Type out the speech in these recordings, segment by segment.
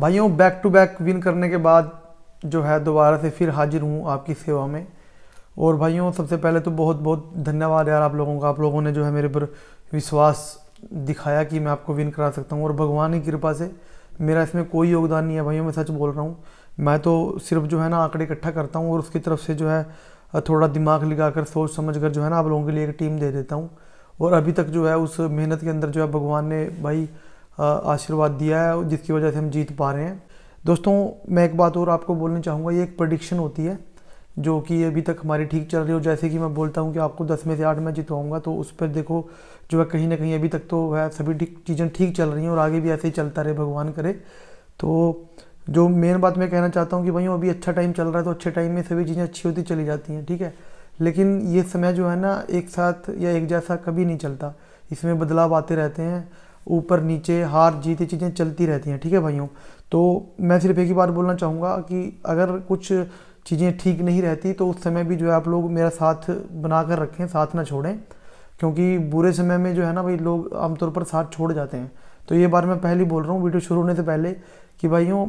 भाइयों back to back win करने के बाद जो है दोबारा से फिर हाजिर हूँ आपकी सेवा में और भाइयों सबसे पहले तो बहुत बहुत धन्यवाद यार आप लोगों का आप लोगों ने जो है मेरे पर विश्वास दिखाया कि मैं आपको विन करा सकता हूँ और भगवान की कृपा से मेरा इसमें कोई योगदान नहीं है भाइयों मैं सच बोल रहा हूँ मैं तो सिर्फ जो है ना आंकड़े इकट्ठा करता हूँ और उसकी तरफ से जो है थोड़ा दिमाग लगा कर सोच समझ कर जो है ना आप लोगों के लिए एक टीम दे देता हूँ और अभी तक जो है उस मेहनत के अंदर जो है भगवान ने भाई आशीर्वाद दिया है जिसकी वजह से हम जीत पा रहे हैं दोस्तों मैं एक बात और आपको बोलना चाहूँगा ये एक प्रडिक्शन होती है जो कि अभी तक हमारी ठीक चल रही हो जैसे कि मैं बोलता हूँ कि आपको दस में से आठ में जितवाऊँगा तो उस पर देखो जो है कहीं ना कहीं अभी तक तो वह सभी चीज़ें ठीक चल रही हैं और आगे भी ऐसे ही चलता रहे भगवान करे तो जो मेन बात मैं कहना चाहता हूँ कि भाई अभी अच्छा टाइम चल रहा है तो अच्छे टाइम में सभी चीज़ें अच्छी होती चली जाती हैं ठीक है लेकिन ये समय जो है ना एक साथ या एक जैसा कभी नहीं चलता इसमें बदलाव आते रहते हैं ऊपर नीचे हार जीत ये चीज़ें चलती रहती हैं ठीक है भाइयों तो मैं सिर्फ एक ही बात बोलना चाहूँगा कि अगर कुछ चीज़ें ठीक नहीं रहती तो उस समय भी जो है आप लोग मेरा साथ बना कर रखें साथ ना छोड़ें क्योंकि बुरे समय में जो है ना भाई लोग आमतौर पर साथ छोड़ जाते हैं तो ये बार मैं पहले बोल रहा हूँ वीडियो शुरू होने से पहले कि भाइयों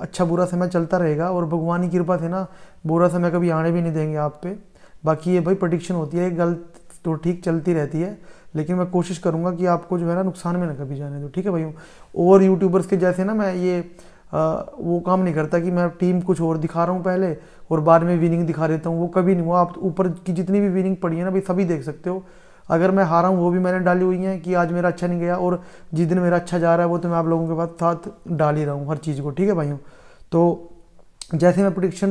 अच्छा बुरा समय चलता रहेगा और भगवान की कृपा से ना बुरा समय कभी आने भी नहीं देंगे आप पे बाकी ये भाई प्रडिक्शन होती है गलत तो ठीक चलती रहती है लेकिन मैं कोशिश करूँगा कि आपको जो है ना नुकसान में ना कभी जाने दो ठीक है भाइयों और यूट्यूबर्स के जैसे ना मैं ये आ, वो काम नहीं करता कि मैं टीम कुछ और दिखा रहा हूँ पहले और बाद में विनिंग दिखा देता हूँ वो कभी नहीं हुआ आप ऊपर की जितनी भी विनिंग पड़ी है ना भाई सभी देख सकते हो अगर मैं हारा हूँ वो भी मैंने डाली हुई है कि आज मेरा अच्छा नहीं गया और जिस दिन मेरा अच्छा जा रहा है वो तो मैं आप लोगों के पास साथ डाल ही रहा हूँ हर चीज़ को ठीक है भाइयों तो जैसे मैं प्रोडिक्शन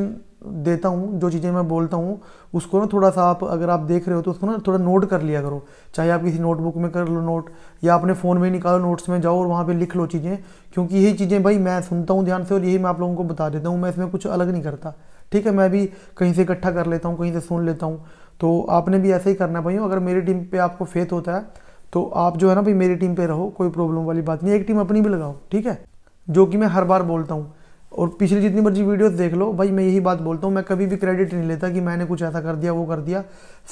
देता हूँ जो चीज़ें मैं बोलता हूँ उसको ना थोड़ा सा आप अगर आप देख रहे हो तो उसको ना थोड़ा नोट कर लिया करो चाहे आप किसी नोटबुक में कर लो नोट या अपने फ़ोन में निकालो नोट्स में जाओ और वहाँ पे लिख लो चीज़ें क्योंकि यही चीज़ें भाई मैं सुनता हूँ ध्यान से और यही मैं आप लोगों को बता देता हूँ मैं इसमें कुछ अलग नहीं करता ठीक है मैं भी कहीं से इकट्ठा कर लेता हूँ कहीं से सुन लेता हूँ तो आपने भी ऐसा ही करना भाई अगर मेरी टीम पर आपको फेथ होता है तो आप जो है ना भाई मेरी टीम पर रहो कोई प्रॉब्लम वाली बात नहीं एक टीम अपनी भी लगाओ ठीक है जो कि मैं हर बार बोलता हूँ और पिछली जितनी मर्जी वीडियोस देख लो भाई मैं यही बात बोलता हूँ मैं कभी भी क्रेडिट नहीं लेता कि मैंने कुछ ऐसा कर दिया वो कर दिया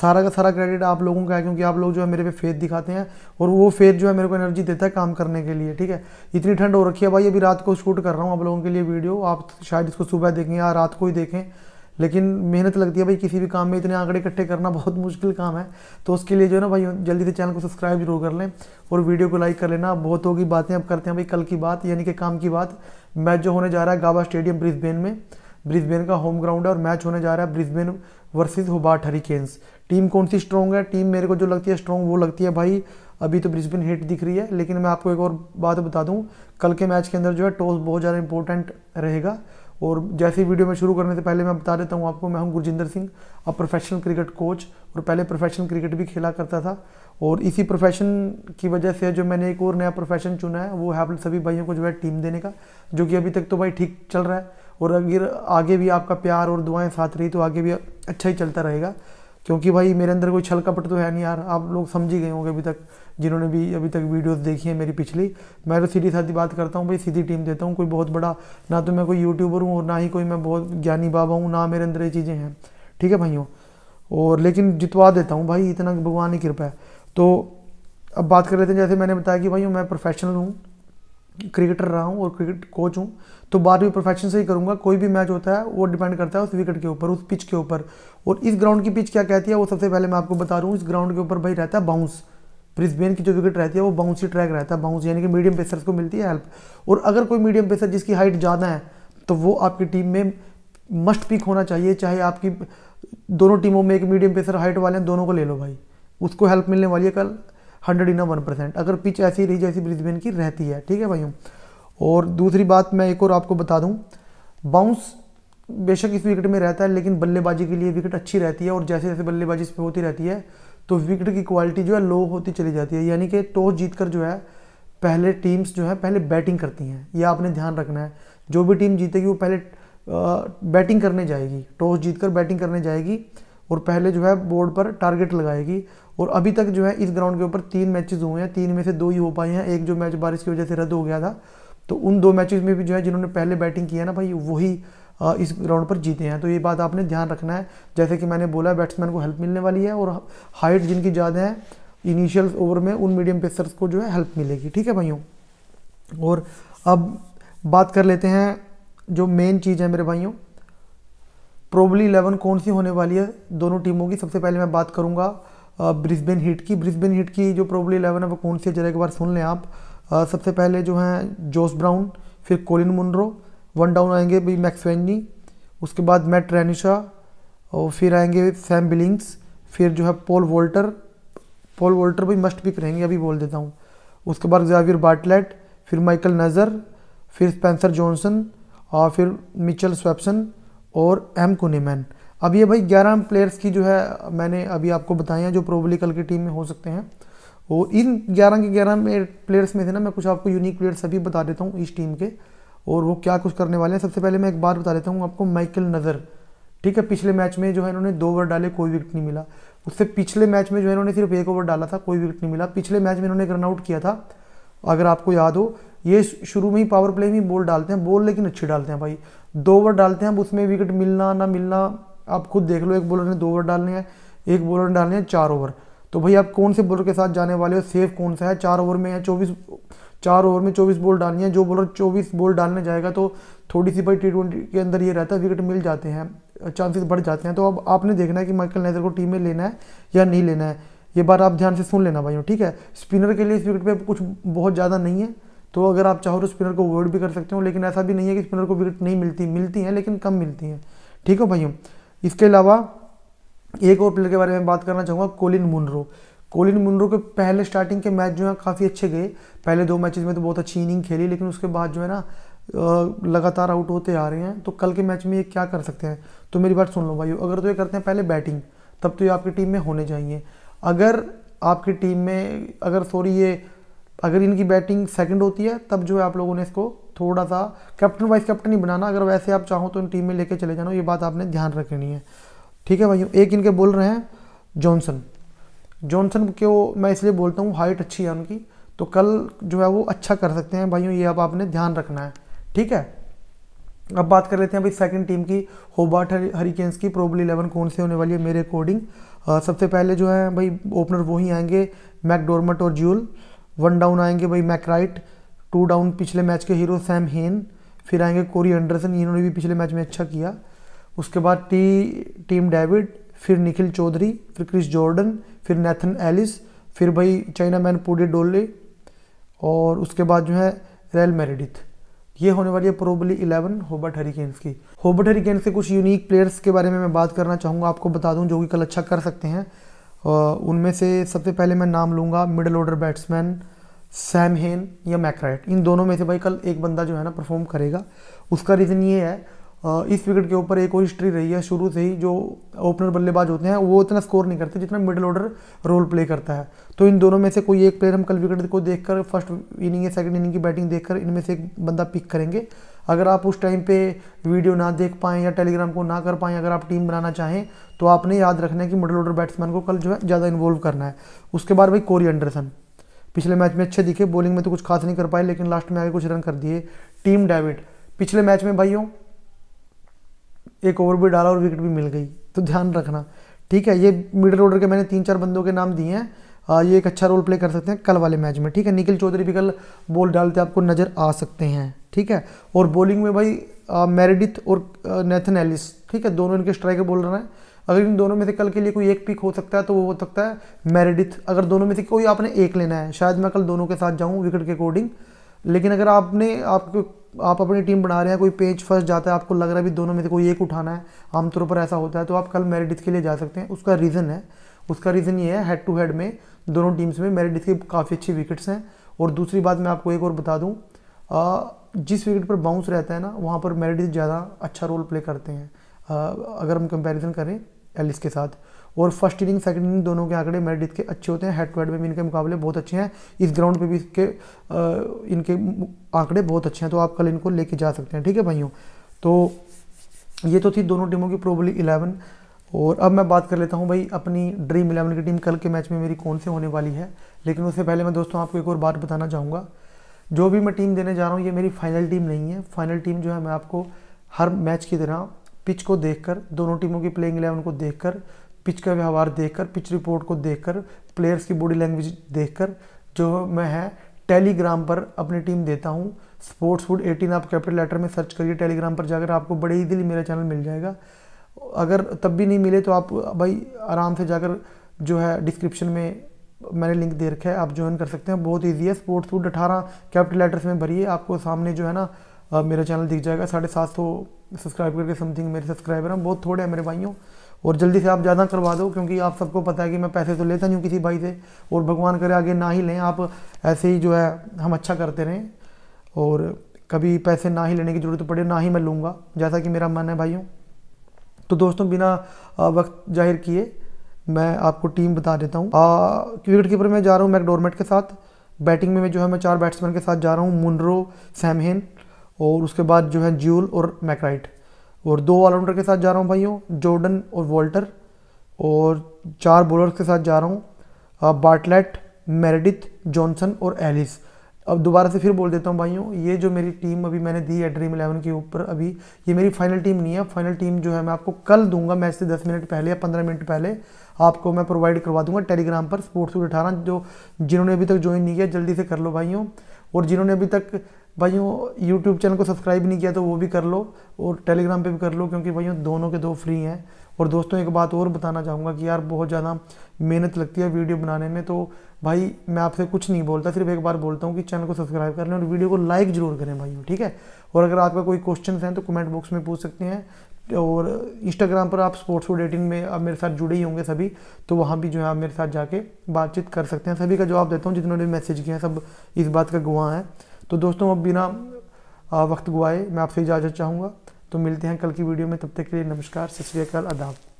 सारा का सारा क्रेडिट आप लोगों का है क्योंकि आप लोग जो है मेरे पे फेथ दिखाते हैं और वो फेथ जो है मेरे को एनर्जी देता है काम करने के लिए ठीक है इतनी ठंड हो रखी है भाई अभी रात को शूट कर रहा हूँ आप लोगों के लिए वीडियो आप शायद इसको सुबह देखें या रात को ही देखें लेकिन मेहनत लगती है भाई किसी भी काम में इतने आंकड़े इकट्ठे करना बहुत मुश्किल काम है तो उसके लिए जो है ना भाई जल्दी से चैनल को सब्सक्राइब जरूर कर लें और वीडियो को लाइक कर लेना बहुत होगी बातें अब करते हैं भाई कल की बात यानी कि काम की बात मैच जो होने जा रहा है गाबा स्टेडियम ब्रिस्बेन में ब्रिस्बेन का होम ग्राउंड है और मैच होने जा रहा है Brisbane versus Hobart Hurricanes team कौन सी स्ट्रॉन्ग है टीम मेरे को जो लगती है स्ट्रॉन्ग वो लगती है भाई अभी तो ब्रिस्बेन हिट दिख रही है लेकिन मैं आपको एक और बात बता दूँ कल के मैच के अंदर जो है टॉस बहुत ज़्यादा इंपॉर्टेंट रहेगा और जैसे वीडियो में शुरू करने से पहले मैं बता देता हूँ आपको मैं हूँ गुरजिंदर सिंह अब प्रोफेशनल क्रिकेट कोच और पहले प्रोफेशनल क्रिकेट भी खेला करता था और इसी प्रोफेशन की वजह से जो मैंने एक और नया प्रोफेशन चुना है वो है सभी भाइयों को जो है टीम देने का जो कि अभी तक तो भाई ठीक चल रहा है और अगर आगे भी आपका प्यार और दुआएं साथ रही तो आगे भी अच्छा ही चलता रहेगा क्योंकि भाई मेरे अंदर कोई छल कपट तो है नहीं यार आप लोग समझ ही गए होंगे अभी तक जिन्होंने भी अभी तक वीडियोस देखी है मेरी पिछली मैं तो सीधी साधी बात करता हूँ भाई सीधी टीम देता हूँ कोई बहुत बड़ा ना तो मैं कोई यूट्यूबर हूँ और ना ही कोई मैं बहुत ज्ञानी बाबा हूँ ना मेरे अंदर ये चीज़ें हैं ठीक है भाइयों और लेकिन जितवा देता हूँ भाई इतना भगवान की कृपा है तो अब बात कर लेते हैं जैसे मैंने बताया कि भाई मैं प्रोफेशनल हूँ क्रिकेटर रहा हूँ और क्रिकेट कोच हूँ तो बात भी परफेक्शन से ही करूँगा कोई भी मैच होता है वो डिपेंड करता है उस विकेट के ऊपर उस पिच के ऊपर और इस ग्राउंड की पिच क्या कहती है वो सबसे पहले मैं आपको बता रहा हूँ इस ग्राउंड के ऊपर भाई रहता है बाउंस ब्रिस्बेन की जो विकेट रहती है वो बाउंसी ट्रैक रहता है बाउंस यानी कि मीडियम पेसर्स को मिलती है हेल्प और अगर कोई मीडियम पेसर जिसकी हाइट ज़्यादा है तो वो आपकी टीम में मस्ट पिक होना चाहिए चाहे आपकी दोनों टीमों में एक मीडियम पेसर हाइट वाले हैं दोनों को ले लो भाई उसको हेल्प मिलने वाली है कल हंड्रेड इन वन परसेंट अगर पिच ऐसी रही जैसी ब्रिजबेन की रहती है ठीक है भाइयों और दूसरी बात मैं एक और आपको बता दूँ बाउंस बेशक इस विकेट में रहता है लेकिन बल्लेबाजी के लिए विकेट अच्छी रहती है और जैसे जैसे बल्लेबाजी इस पर होती रहती है तो विकेट की क्वालिटी जो है लो होती चली जाती है यानी कि टॉस जीत कर जो है पहले टीम्स जो है पहले बैटिंग करती हैं यह आपने ध्यान रखना है जो भी टीम जीतेगी वो पहले बैटिंग करने जाएगी टॉस जीत कर बैटिंग करने जाएगी और पहले जो है बोर्ड पर टारगेट लगाएगी और अभी तक जो है इस ग्राउंड के ऊपर तीन मैचेस हुए हैं तीन में से दो ही हो पाए हैं एक जो मैच बारिश की वजह से रद्द हो गया था तो उन दो मैचेस में भी जो है जिन्होंने पहले बैटिंग किया है ना भाई वही इस ग्राउंड पर जीते हैं तो ये बात आपने ध्यान रखना है जैसे कि मैंने बोला बैट्समैन को हेल्प मिलने वाली है और हाइट जिनकी ज़्यादा है इनिशियल ओवर में उन मीडियम पेसर्स को जो है हेल्प मिलेगी ठीक है भाइयों और अब बात कर लेते हैं जो मेन चीज़ है मेरे भाइयों प्रोबली इलेवन कौन सी होने वाली है दोनों टीमों की सबसे पहले मैं बात करूँगा ब्रिस्बेन हीट की ब्रिस्बेन हीट की जो प्रॉब्लम इलेवन है वो कौन सी है जरा एक बार सुन लें आप आ, सबसे पहले जो हैं जोस ब्राउन फिर कोलिन मुनरो वन डाउन आएंगे भाई मैक्सवेनी उसके बाद मैट रैनिशा और फिर आएंगे सैम बिलिंग्स फिर जो है पॉल वोल्टर पॉल वोल्टर भी मस्ट पिक रहेंगे अभी बोल देता हूँ उसके बाद जाविर बाटलेट फिर माइकल नज़र फिर स्पेंसर जॉनसन और फिर मिचल स्वेपसन और एम कोनेमैन अब ये भाई ग्यारह प्लेयर्स की जो है मैंने अभी आपको बताया जो प्रोबली कल की टीम में हो सकते हैं और इन ग्यारह के ग्यारह में प्लेयर्स में थे ना मैं कुछ आपको यूनिक प्लेयर्स अभी बता देता हूँ इस टीम के और वो क्या कुछ करने वाले हैं सबसे पहले मैं एक बार बता देता हूँ आपको माइकल नज़र ठीक है पिछले मैच में जो है इन्होंने दो ओवर डाले कोई विकेट नहीं मिला उससे पिछले मैच में जो है इन्होंने सिर्फ एक ओवर डाला था कोई विकेट नहीं मिला पिछले मैच में इन्होंने रनआउट किया था अगर आपको याद हो ये शुरू में ही पावर प्ले में बॉल डालते हैं बॉल लेकिन अच्छी डालते हैं भाई दो ओवर डालते हैं अब उसमें विकेट मिलना ना मिलना आप खुद देख लो एक बॉलर ने दो ओवर डालने हैं एक बॉलर ने डालने हैं चार ओवर तो भाई आप कौन से बॉलर के साथ जाने वाले हो सेफ कौन सा है चार ओवर में है चौबीस चार ओवर में चौबीस बॉल डालनी है जो बॉलर चौबीस बॉल डालने जाएगा तो थोड़ी सी भाई टी ट्वेंटी के अंदर ये रहता है विकेट मिल जाते हैं चांसेस बढ़ जाते हैं तो अब आपने देखना है कि माइकल नेजर को टीम में लेना है या नहीं लेना है ये बात आप ध्यान से सुन लेना भाइयों ठीक है स्पिनर के लिए इस विकेट पर कुछ बहुत ज़्यादा नहीं है तो अगर आप चाहो तो स्पिनर को अवॉइड भी कर सकते हो लेकिन ऐसा भी नहीं है कि स्पिनर को विकेट नहीं मिलती मिलती हैं लेकिन कम मिलती हैं ठीक है भाइयों इसके अलावा एक और प्लेयर के बारे में बात करना चाहूँगा कोलिन मुनरो कोलिन मुनरो के पहले स्टार्टिंग के मैच जो है काफ़ी अच्छे गए पहले दो मैचेज में तो बहुत अच्छी इनिंग खेली लेकिन उसके बाद जो है ना लगातार आउट होते आ रहे हैं तो कल के मैच में ये क्या कर सकते हैं तो मेरी बात सुन लो भाई अगर तो ये करते हैं पहले बैटिंग तब तो ये आपकी टीम में होने चाहिए अगर आपकी टीम में अगर सॉरी ये अगर इनकी बैटिंग सेकंड होती है तब जो है आप लोगों ने इसको थोड़ा सा कैप्टन वाइस कैप्टन ही बनाना अगर वैसे आप चाहो तो इन टीम में लेके चले जाना ये बात आपने ध्यान रखनी है ठीक है भाइयों एक इनके बोल रहे हैं जॉनसन जॉनसन वो मैं इसलिए बोलता हूँ हाइट अच्छी है उनकी तो कल जो है वो अच्छा कर सकते हैं भाइयों ये अब आपने ध्यान रखना है ठीक है अब बात कर लेते हैं भाई सेकंड टीम की होबार्ट हरिकेन्स की प्रोबल इलेवन कौन से होने वाली है मेरे अकॉर्डिंग सबसे पहले जो है भाई ओपनर वो ही आएंगे मैकडोरमट और ज्यूल वन डाउन आएंगे भाई मैकराइट टू डाउन पिछले मैच के हीरो सैम हेन फिर आएंगे कोरी एंडरसन इन्होंने भी पिछले मैच में अच्छा किया उसके बाद टी टीम डेविड फिर निखिल चौधरी फिर क्रिस जॉर्डन फिर नेथन एलिस फिर भाई चाइना मैन पूडे डोले और उसके बाद जो है रेल मेरिडिथ ये होने वाली है प्रोबली इलेवन होबर्ट हरिकेन्स की होबर्ट हरिकेन्स के कुछ यूनिक प्लेयर्स के बारे में मैं बात करना चाहूँगा आपको बता दूँ जो कि कल अच्छा कर सकते हैं उनमें से सबसे पहले मैं नाम लूँगा मिडल ऑर्डर बैट्समैन सैम हेन या मैक्राइट इन दोनों में से भाई कल एक बंदा जो है ना परफॉर्म करेगा उसका रीज़न ये है इस विकेट के ऊपर एक और हिस्ट्री रही है शुरू से ही जो ओपनर बल्लेबाज होते हैं वो इतना स्कोर नहीं करते जितना मिडल ऑर्डर रोल प्ले करता है तो इन दोनों में से कोई एक प्लेयर हम कल विकेट को देखकर फर्स्ट इनिंग या सेकंड इनिंग की बैटिंग देखकर इनमें से एक बंदा पिक करेंगे अगर आप उस टाइम पे वीडियो ना देख पाएँ या टेलीग्राम को ना कर पाएँ अगर आप टीम बनाना चाहें तो आपने याद रखना है कि मिडल ऑर्डर बैट्समैन को कल जो है ज़्यादा इन्वॉल्व करना है उसके बाद भाई कोरी एंडरसन पिछले मैच में अच्छे दिखे बॉलिंग में तो कुछ खास नहीं कर पाए लेकिन लास्ट में आगे कुछ रन कर दिए टीम डेविड पिछले मैच में भाइयों एक ओवर भी डाला और विकेट भी मिल गई तो ध्यान रखना ठीक है ये मिडल ऑर्डर के मैंने तीन चार बंदों के नाम दिए हैं ये एक अच्छा रोल प्ले कर सकते हैं कल वाले मैच में ठीक है निखिल चौधरी भी कल बॉल डालते आपको नज़र आ सकते हैं ठीक है और बॉलिंग में भाई मेरिडिथ और नेथन एलिस ठीक है दोनों इनके स्ट्राइकर बोल रहे हैं अगर इन दोनों में से कल के लिए कोई एक पिक हो सकता है तो वो हो सकता है मेरिडिथ अगर दोनों में से कोई आपने एक लेना है शायद मैं कल दोनों के साथ जाऊँ विकेट के अकॉर्डिंग लेकिन अगर आपने आपको आप अपनी टीम बना रहे हैं कोई पेज फर्स्ट जाता है आपको लग रहा है भी दोनों में से कोई एक उठाना है आमतौर पर ऐसा होता है तो आप कल मेरिडिथ के लिए जा सकते हैं उसका रीज़न है उसका रीज़न ये है हेड टू हेड में दोनों टीम्स में मेरिडिस के काफ़ी अच्छी विकेट्स हैं और दूसरी बात मैं आपको एक और बता दूँ जिस विकेट पर बाउंस रहता है ना वहाँ पर मेरिडिस ज़्यादा अच्छा रोल प्ले करते हैं अगर हम कंपेरिजन करें एलिस के साथ और फर्स्ट इनिंग सेकंड इनिंग दोनों के आंकड़े मेरिडिस के अच्छे होते हैं हेड टू हेड में भी इनके मुकाबले बहुत अच्छे हैं इस ग्राउंड पे भी इसके आ, इनके आंकड़े बहुत अच्छे हैं तो आप कल इनको लेके जा सकते हैं ठीक है भाइयों तो ये तो थी दोनों टीमों की प्रोबली इलेवन और अब मैं बात कर लेता हूँ भाई अपनी ड्रीम इलेवन की टीम कल के मैच में मेरी कौन से होने वाली है लेकिन उससे पहले मैं दोस्तों आपको एक और बात बताना चाहूँगा जो भी मैं टीम देने जा रहा हूँ ये मेरी फाइनल टीम नहीं है फाइनल टीम जो है मैं आपको हर मैच की तरह पिच को देखकर दोनों टीमों की प्लेइंग इलेवन को देखकर पिच का व्यवहार देखकर पिच रिपोर्ट को देखकर प्लेयर्स की बॉडी लैंग्वेज देखकर जो मैं है टेलीग्राम पर अपनी टीम देता हूँ स्पोर्ट्स फूड एटीन आप कैपिटल लेटर में सर्च करिए टेलीग्राम पर जाकर आपको बड़े ईजिली मेरा चैनल मिल जाएगा अगर तब भी नहीं मिले तो आप भाई आराम से जाकर जो है डिस्क्रिप्शन में मैंने लिंक दे रखा है आप ज्वाइन कर सकते हैं बहुत ईजी है स्पोर्ट्स फूड अठारह कैपिटल लेटर्स में भरिए आपको सामने जो है ना मेरा चैनल दिख जाएगा साढ़े सात सौ सब्सक्राइब करके समथिंग मेरे सब्सक्राइबर हैं बहुत थोड़े हैं मेरे भाइयों और जल्दी से आप ज़्यादा करवा दो क्योंकि आप सबको पता है कि मैं पैसे तो लेता नहीं हूँ किसी भाई से और भगवान करे आगे ना ही लें आप ऐसे ही जो है हम अच्छा करते रहें और कभी पैसे ना ही लेने की ज़रूरत पड़े ना ही मैं लूँगा जैसा कि मेरा मन है भाइयों तो दोस्तों बिना वक्त जाहिर किए मैं आपको टीम बता देता हूँ विकेट कीपर में जा रहा हूँ मैकडोरमेट के साथ बैटिंग में मैं जो है मैं चार बैट्समैन के साथ जा रहा हूँ मुनरो सैमहेन और उसके बाद जो है ज्यूल और मैकराइट और दो ऑलराउंडर के साथ जा रहा हूँ भाइयों जॉर्डन और वॉल्टर और चार बॉलर के साथ जा रहा हूँ बार्टलेट मेरेडिथ जॉनसन और एलिस अब दोबारा से फिर बोल देता हूँ भाइयों ये जो मेरी टीम अभी मैंने दी है ड्रीम इलेवन के ऊपर अभी ये मेरी फाइनल टीम नहीं है फाइनल टीम जो है मैं आपको कल दूंगा मैच से दस मिनट पहले या पंद्रह मिनट पहले आपको मैं प्रोवाइड करवा दूंगा टेलीग्राम पर स्पोर्ट्स सूट अठारह जो जिन्होंने अभी तक ज्वाइन नहीं किया जल्दी से कर लो भाइयों और जिन्होंने अभी तक भाइयों यूट्यूब चैनल को सब्सक्राइब नहीं किया तो वो भी कर लो और टेलीग्राम पे भी कर लो क्योंकि भाइयों दोनों के दो फ्री हैं और दोस्तों एक बात और बताना चाहूँगा कि यार बहुत ज़्यादा मेहनत लगती है वीडियो बनाने में तो भाई मैं आपसे कुछ नहीं बोलता सिर्फ एक बार बोलता हूँ कि चैनल को सब्सक्राइब कर लें और वीडियो को लाइक ज़रूर करें भाइयों ठीक है और अगर आपका कोई क्वेश्चन हैं तो कमेंट बॉक्स में पूछ सकते हैं और इंस्टाग्राम पर आप स्पोर्ट्स फूड डेटिंग में आप मेरे साथ जुड़े ही होंगे सभी तो वहाँ भी जो है आप मेरे साथ जाके बातचीत कर सकते हैं सभी का जवाब देता हूँ जिन्होंने मैसेज किया है सब इस बात का गुआ है तो दोस्तों अब बिना वक्त गुआए मैं आपसे इजाज़त चाहूँगा तो मिलते हैं कल की वीडियो में तब तक के लिए नमस्कार सत श्रीकाल अदाब